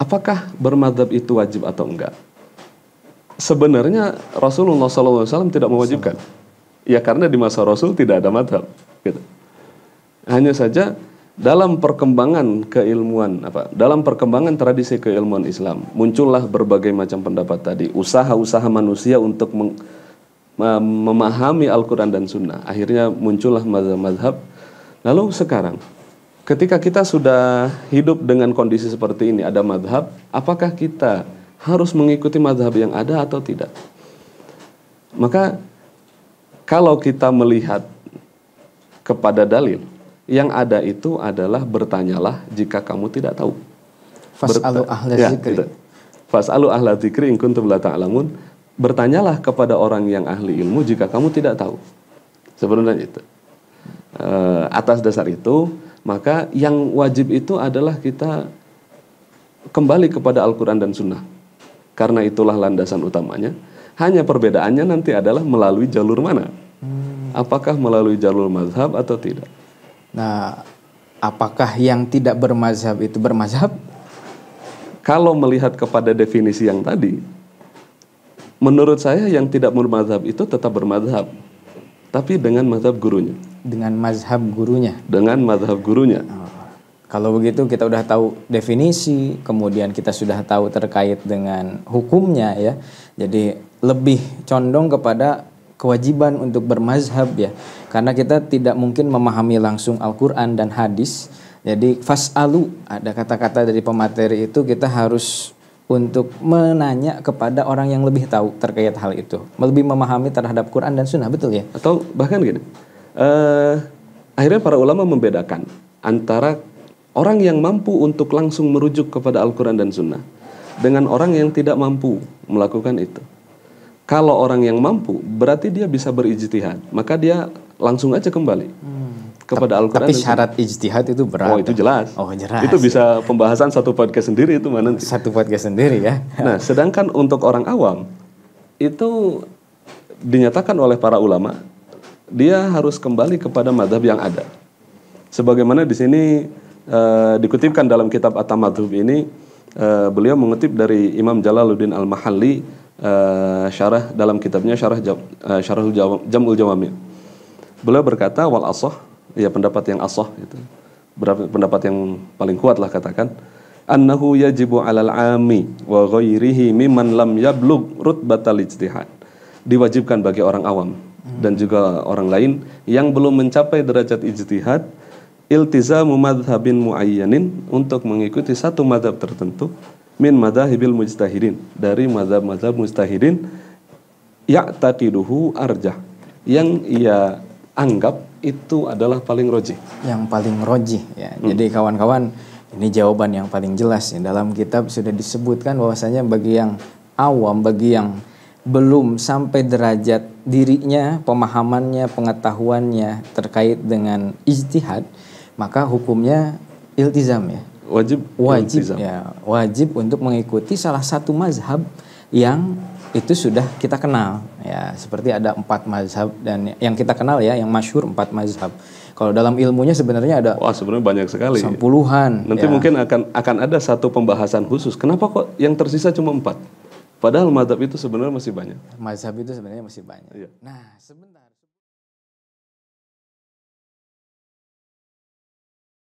apakah bermadhab itu wajib atau enggak? Sebenarnya Rasulullah SAW tidak mewajibkan. Ya karena di masa Rasul tidak ada madhab. Gitu. Hanya saja dalam perkembangan keilmuan apa dalam perkembangan tradisi keilmuan Islam muncullah berbagai macam pendapat tadi usaha-usaha manusia untuk meng, memahami Al-Quran dan Sunnah akhirnya muncullah madhab-madhab lalu sekarang ketika kita sudah hidup dengan kondisi seperti ini, ada madhab, apakah kita harus mengikuti madhab yang ada atau tidak? Maka kalau kita melihat kepada dalil, yang ada itu adalah bertanyalah jika kamu tidak tahu. Fas'alu ahla ya, zikri. Ya, Fas'alu ahla zikri in la ta'lamun. Bertanyalah kepada orang yang ahli ilmu jika kamu tidak tahu. Sebenarnya itu. E, atas dasar itu, maka yang wajib itu adalah kita kembali kepada Al-Quran dan Sunnah. Karena itulah landasan utamanya. Hanya perbedaannya nanti adalah melalui jalur mana. Hmm. Apakah melalui jalur mazhab atau tidak? Nah, apakah yang tidak bermazhab itu bermazhab? Kalau melihat kepada definisi yang tadi, menurut saya yang tidak bermazhab itu tetap bermazhab. Tapi dengan mazhab gurunya dengan mazhab gurunya. Dengan mazhab gurunya. Ah, kalau begitu kita udah tahu definisi, kemudian kita sudah tahu terkait dengan hukumnya ya. Jadi lebih condong kepada kewajiban untuk bermazhab ya. Karena kita tidak mungkin memahami langsung Al-Qur'an dan hadis. Jadi fasalu ada kata-kata dari pemateri itu kita harus untuk menanya kepada orang yang lebih tahu terkait hal itu, lebih memahami terhadap Quran dan Sunnah, betul ya? Atau bahkan gini, uh, akhirnya para ulama membedakan antara orang yang mampu untuk langsung merujuk kepada Al-Quran dan Sunnah dengan orang yang tidak mampu melakukan itu. Kalau orang yang mampu, berarti dia bisa berijtihad, maka dia langsung aja kembali hmm. kepada Al-Quran. Tapi syarat ijtihad itu berat. Oh itu jelas. Oh jelas. Itu bisa pembahasan satu podcast sendiri itu mana? Satu podcast sendiri ya. nah, sedangkan untuk orang awam itu dinyatakan oleh para ulama dia harus kembali kepada madhab yang ada. Sebagaimana di sini e, dikutipkan dalam kitab At-Tamadhub ini, e, beliau mengutip dari Imam Jalaluddin Al-Mahalli e, syarah dalam kitabnya Syarah jam, e, Syarahul Jamul Jawami. Beliau berkata wal asoh, ya pendapat yang asoh gitu. Pendapat yang paling kuat lah katakan annahu yajibu alal ami wa ghairihi mimman lam yablug rutbatal ijtihad. Diwajibkan bagi orang awam dan juga orang lain yang belum mencapai derajat ijtihad iltizamu madhabin muayyanin untuk mengikuti satu madhab tertentu min madhabil mujtahirin dari madhab-madhab mujtahirin ya'taqiduhu arjah yang ia anggap itu adalah paling roji yang paling roji ya hmm. jadi kawan-kawan ini jawaban yang paling jelas ya dalam kitab sudah disebutkan bahwasanya bagi yang awam bagi yang belum sampai derajat dirinya, pemahamannya, pengetahuannya terkait dengan ijtihad, maka hukumnya iltizam ya. Wajib wajib iltizam. ya, wajib untuk mengikuti salah satu mazhab yang itu sudah kita kenal ya seperti ada empat mazhab dan yang kita kenal ya yang masyhur empat mazhab kalau dalam ilmunya sebenarnya ada wah sebenarnya banyak sekali puluhan nanti ya. mungkin akan akan ada satu pembahasan khusus kenapa kok yang tersisa cuma empat Padahal madhab itu sebenarnya masih banyak. Madhab itu sebenarnya masih banyak. Iya. Nah, sebentar.